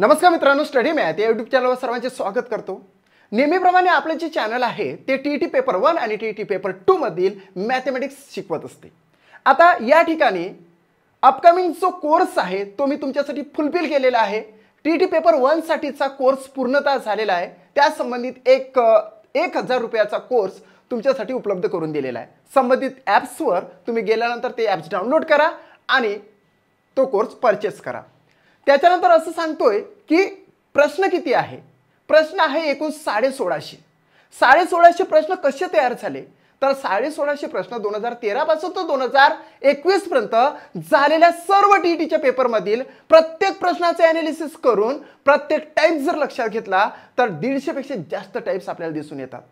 नमस्कार मित्रांनो study math या युट्यूब चॅनलवर सर्वांचे स्वागत करतो नेहमीप्रमाणे आपलं जे चॅनल आहे ते टी टी पेपर वन आणि टी टी पेपर टूमधील मॅथमॅटिक्स शिकवत असते आता या ठिकाणी अपकमिंग जो कोर्स आहे तो मी तुमच्यासाठी फुलफिल केलेला आहे टी टी पेपर वनसाठीचा कोर्स पूर्णतः झालेला आहे त्या संबंधित एक एक हजार रुपयाचा कोर्स तुमच्यासाठी उपलब्ध करून दिलेला आहे संबंधित ॲप्सवर तुम्ही गेल्यानंतर ते ॲप्स डाउनलोड करा आणि तो कोर्स परचेस करा त्याच्यानंतर असं सांगतोय की प्रश्न किती आहे प्रश्न आहे एकूण साडे सोळाशे साडे सोळाशे प्रश्न कसे तयार झाले तर साडे सोळाशे प्रश्न दोन हजार तेरापासून तर दोन हजार एकवीस पर्यंत झालेल्या सर्व टी टीच्या पेपरमधील प्रत्येक प्रश्नाचे ॲनालिसिस करून प्रत्येक टाईप जर लक्षात घेतला तर दीडशेपेक्षा जास्त टाईप्स आपल्याला दिसून येतात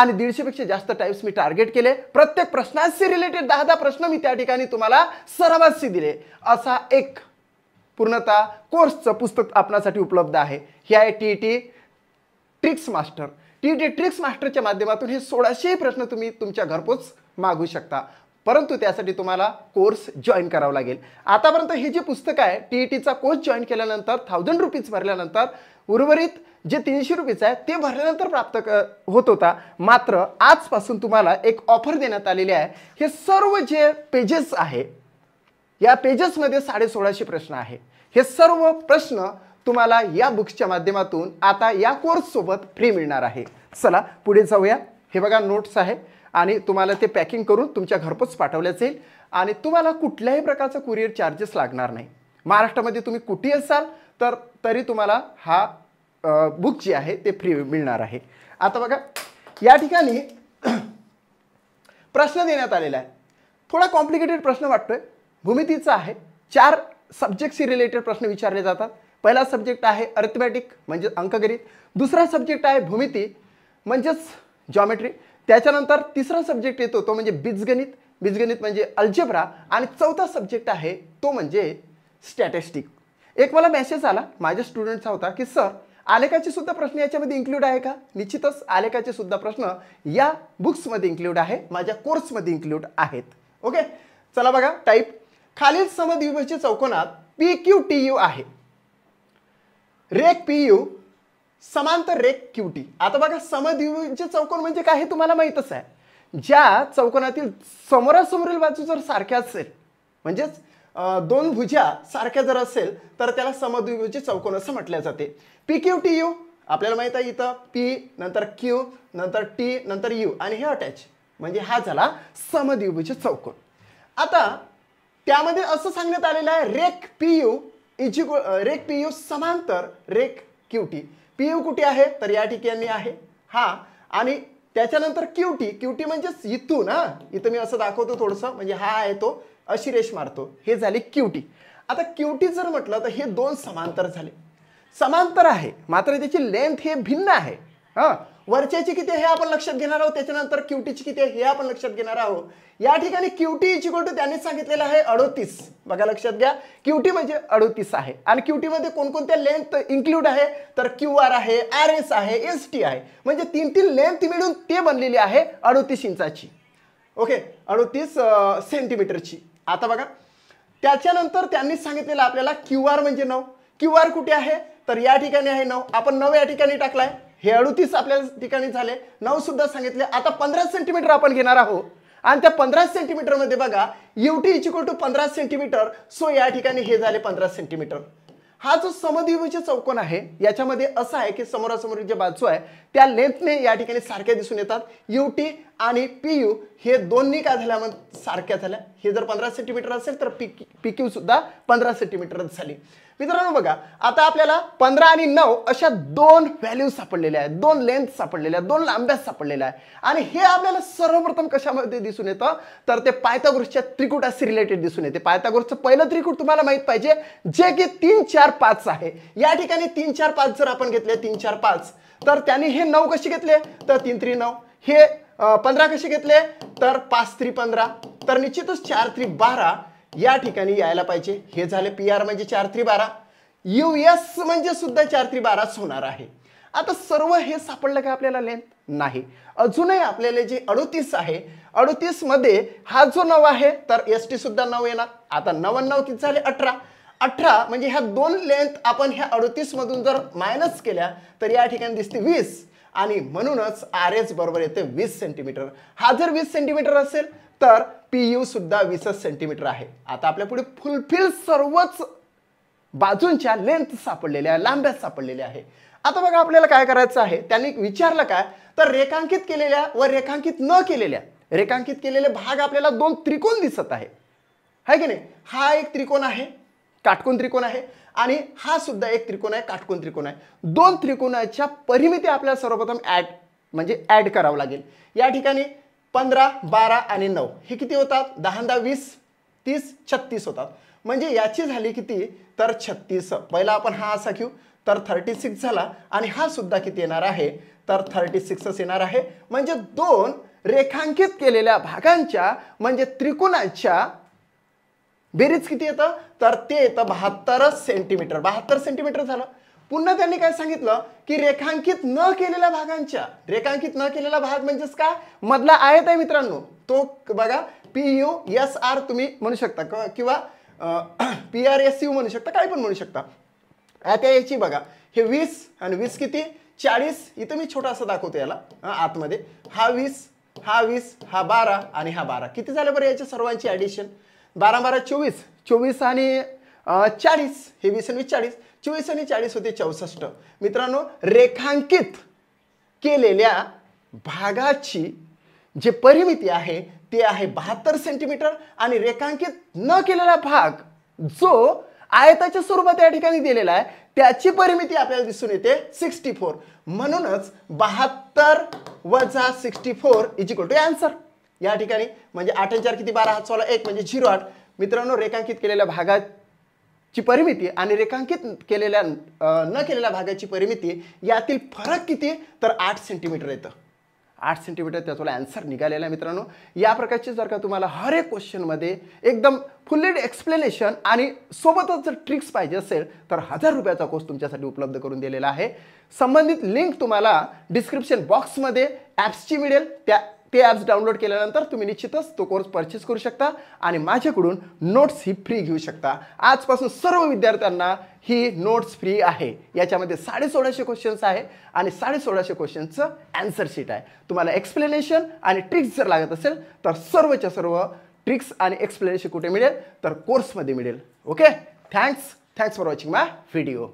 आणि दीडशेपेक्षा जास्त टाईप्स मी टार्गेट केले प्रत्येक प्रश्नाशी रिलेटेड दहा दहा प्रश्न मी त्या ठिकाणी तुम्हाला सर्वांशी दिले असा एक पूर्णतः कोर्सचं पुस्तक आपणासाठी उपलब्ध आहे हे आहे T T tricks master T T tricks मास्टरच्या माध्यमातून हे सोळाशे प्रश्न तुम्ही तुमच्या घरपोच मागू शकता परंतु त्यासाठी तुम्हाला कोर्स जॉईन करावा लागेल आतापर्यंत हे जे पुस्तक आहे टी ई टीचा कोर्स जॉईन केल्यानंतर थाउजंड रुपीज भरल्यानंतर उर्वरित जे तीनशे रुपीज आहे ते भरल्यानंतर प्राप्त क होत होता मात्र आजपासून तुम्हाला एक ऑफर देण्यात आलेली आहे हे सर्व जे पेजेस आहे या पेजेसमध्ये साडे सोळाशे प्रश्न आहे हे सर्व प्रश्न तुम्हाला या बुक्सच्या माध्यमातून आता या कोर्ससोबत फ्री मिळणार आहे चला पुढे जाऊया हे बघा नोट्स आहे आणि तुम्हाला ते पॅकिंग करून तुमच्या घरपोच पाठवल्या जाईल आणि तुम्हाला कुठल्याही प्रकारचं कुरिअर चार्जेस लागणार नाही महाराष्ट्रामध्ये तुम्ही कुठे असाल तर तरी तुम्हाला हा बुक जे आहे ते फ्री मिळणार आहे आता बघा या ठिकाणी प्रश्न देण्यात आलेला आहे थोडा कॉम्प्लिकेटेड प्रश्न वाटतोय भूमितीचा आहे चार सब्जेक्टशी रिलेटेड प्रश्न विचारले जातात पहिला सब्जेक्ट आहे अर्थमॅटिक म्हणजे अंकगणित दुसरा सब्जेक्ट आहे भूमिती म्हणजेच जॉमेट्री त्याच्यानंतर तिसरा सब्जेक्ट येतो तो म्हणजे बीजगणित बीजगणित म्हणजे अल्जेब्रा आणि चौथा सब्जेक्ट आहे तो म्हणजे स्टॅटिस्टिक एक मला मेसेज आला माझ्या स्टुडंटचा होता की सर आलेखाचे सुद्धा प्रश्न याच्यामध्ये इन्क्लूड आहे का निश्चितच आलेखाचे सुद्धा प्रश्न या बुक्समध्ये इन्क्लूड आहे माझ्या कोर्समध्ये इन्क्लूड आहेत ओके चला बघा टाईप खालील समद्विभाजी चौकोनात पी क्यू टी यू आहे रेक पी यू समांतर रेक क्यू टी आता बघा समद्विभुजचे चौकोन म्हणजे काय हे तुम्हाला माहीतच आहे ज्या चौकोनातील समोरासमोरील बाजू जर सारख्या असेल म्हणजेच दोन भुजा सारख्या जर असेल तर त्याला समद्विभुजी चौकोन असं म्हटले जाते पी क्यू टी यू आपल्याला माहित आहे इथं पी नंतर क्यू नंतर टी नंतर यू आणि हे अटॅच म्हणजे हा झाला समद्विभुज चौकोन आता त्यामध्ये असं सांगण्यात आलेलं आहे रेक पीयू यू रेक पीयू समांतर रेक क्यूटी पीयू कुठे आहे तर या ठिकाणी आहे हा आणि त्याच्यानंतर क्यूटी क्यूटी म्हणजेच इथून हा इथं मी असं दाखवतो थोडंसं म्हणजे हा आहे तो अशी रेश मारतो हे झाले क्यूटी आता क्यूटी जर म्हटलं तर हे दोन समांतर झाले समांतर आहे मात्र त्याची लेंथ हे भिन्न आहे हा वरच्याची किती हे आपण लक्षात घेणार आहोत त्याच्यानंतर क्यूटीची किती आहे हे आपण लक्षात घेणार आहोत या ठिकाणी क्यूटी इक्वल टू त्यांनी सांगितलेलं आहे अडोतीस बघा लक्षात घ्या क्यूटी म्हणजे अडोतीस आहे आणि मध्ये कोणकोणत्या लेंथ इन्क्लूड आहे तर क्यू आर आहे आर एस आहे एस टी आहे म्हणजे तीन तीन लेंथ मिळून ते बनलेली आहे अडोतीस इंचाची ओके अडोतीस सेंटीमीटरची आता बघा त्याच्यानंतर त्यांनी सांगितलेलं आपल्याला क्यू आर म्हणजे नऊ क्यू आर कुठे आहे तर या ठिकाणी आहे नऊ आपण नऊ या ठिकाणी टाकलाय हे अडुतीस आपल्या ठिकाणी झाले नऊ सुद्धा सांगितले आता पंधरा सेंटीमीटर आपण घेणार आहोत आणि त्या पंधरा सेंटीमीटरमध्ये बघा युटी इच इक्वल टू पंधरा सेंटीमीटर सो या ठिकाणी हे झाले पंधरा सेंटीमीटर हा जो समद्विभूज चौकोन आहे याच्यामध्ये असं आहे की समोरासमोर जे बाजू आहे त्या लेंथने या ठिकाणी सारख्या दिसून येतात युटी आणि पी यू हे दोन्ही काय झाल्या मग सारख्या झाल्या हे जर पंधरा सेंटीमीटर असेल तर पी पी क्यू सुद्धा पंधरा सेंटीमीटरच झाली मित्रांनो बघा आता आपल्याला पंधरा आणि नऊ अशा दोन व्हॅल्यू सापडलेल्या आहेत दोन लेंथ सापडलेल्या आहेत दोन लांब्या सापडलेल्या आहे आणि हे आपल्याला सर्वप्रथम कशामध्ये दिसून येतं तर ते पायथागोरसच्या त्रिकुटाशी रिलेटेड दिसून येते पायथागोरसचं पहिलं त्रिकूट तुम्हाला माहित पाहिजे जे की तीन चार पाच आहे या ठिकाणी तीन चार पाच जर आपण घेतले तीन चार पाच तर त्यांनी हे नऊ कसे घेतले तर तीन त्रि नऊ हे पंधरा कसे घेतले तर पाच त्री पंधरा तर निश्चितच चार थ्री बारा या ठिकाणी यायला पाहिजे हे झाले पी आर म्हणजे चार थ्री बारा यू एस म्हणजे सुद्धा चार त्री बाराच होणार आहे आता सर्व हे सापडलं का आपल्याला लेंथ नाही अजूनही आपल्याला जे अडुतीस आहे अडोतीस मध्ये हा जो नऊ आहे तर एस टी सुद्धा नऊ येणार आता नव्याण्णव तीस झाले अठरा अठरा म्हणजे ह्या दोन लेंथ आपण ह्या अडोतीस मधून जर मायनस केल्या तर या ठिकाणी दिसते वीस आणि म्हणूनच आर एस बरोबर येते वीस सेंटीमीटर हा जर वीस सेंटीमीटर असेल तर पी यू सुद्धा वीसच सेंटीमीटर आहे आता आपल्या पुढे फुलफिल सर्वच बाजूंच्या लेंथ सापडलेल्या लांब्यात सापडलेल्या आहे आता बघा आपल्याला काय करायचं आहे त्यांनी विचारलं काय तर रेखांकित केलेल्या व रेखांकित न केलेल्या रेखांकित केलेले भाग आपल्याला दोन त्रिकोण दिसत आहे की नाही हा एक त्रिकोण आहे काटकोण त्रिकोण आहे आणि हा सुद्धा एक त्रिकोण आहे काटकोन त्रिकोण आहे दोन त्रिकोणाच्या परिमिती आपल्याला सर्वप्रथम ॲड म्हणजे ॲड करावं लागेल या ठिकाणी पंधरा बारा आणि नऊ हे किती होतात दहांदा वीस तीस छत्तीस होतात म्हणजे याची झाली किती तर छत्तीस पहिला आपण हा असा घेऊ तर थर्टी सिक्स झाला आणि हा सुद्धा किती येणार आहे तर थर्टी सिक्सच येणार आहे म्हणजे दोन रेखांकित केलेल्या भागांच्या म्हणजे त्रिकोणाच्या बेरीज किती येतं तर ते येतं बहात्तरच सेंटीमीटर बहात्तर सेंटीमीटर झालं पुन्हा त्यांनी काय सांगितलं की रेखांकित न केलेल्या भागांच्या रेखांकित न केलेला भाग म्हणजेच का मधला आहे त्या मित्रांनो तो बघा पी यू एस आर तुम्ही म्हणू शकता किंवा पी आर एस यू म्हणू शकता काय पण म्हणू शकता आता याची बघा हे वीस आणि वीस किती चाळीस इथं मी छोटा असं दाखवतो याला आतमध्ये हा वीस हा वीस हा बारा आणि हा बारा किती झालं बरं याच्या सर्वांची ॲडिशन बारा बारा चोवीस चोवीस आणि चाळीस हे वीस आणि चाळीस चोवीस आणि चाळीस होते चौसष्ट मित्रांनो रेखांकित केलेल्या भागाची जे परिमिती आहे ते आहे बहात्तर सेंटीमीटर आणि रेखांकित न केलेला भाग जो आयताच्या स्वरूपात या ठिकाणी दिलेला आहे त्याची परिमिती आपल्याला दिसून येते सिक्स्टी फोर म्हणूनच बहात्तर वजा sixty four is equal to answer या ठिकाणी म्हणजे आठ चार किती बारा हात सोळा एक म्हणजे झिरो आठ मित्रांनो रेखांकित केलेल्या भागाची परिमिती आणि रेखांकित केलेल्या न केलेल्या भागाची परिमिती यातील फरक किती तर आठ सेंटीमीटर येतं आठ सेंटीमीटर त्याचा अँसर निघालेला आहे मित्रांनो या प्रकारचे जर का तुम्हाला हर एक क्वेश्चनमध्ये एकदम फुल्ली एक्सप्लेनेशन आणि सोबतच जर ट्रिक्स पाहिजे असेल तर हजार रुपयाचा कोर्स तुमच्यासाठी उपलब्ध करून दिलेला आहे संबंधित लिंक तुम्हाला डिस्क्रिप्शन बॉक्समध्ये ॲप्सची मिळेल त्या ते ॲप्स डाउनलोड केल्यानंतर तुम्ही निश्चितच तो कोर्स परचेस करू शकता आणि माझ्याकडून नोट्स ही फ्री घेऊ शकता आजपासून सर्व विद्यार्थ्यांना ही नोट्स फ्री आहे याच्यामध्ये सोळाशे क्वेश्चन्स आहे आणि साडेसोळाशे क्वेश्चन्सचं ॲन्सर शीट आहे तुम्हाला एक्सप्लेनेशन आणि ट्रिक्स जर लागत असेल तर सर्वच्या सर्व ट्रिक्स आणि एक्सप्लेनेशन कुठे मिळेल तर कोर्समध्ये मिळेल okay thanks thanks for watching my video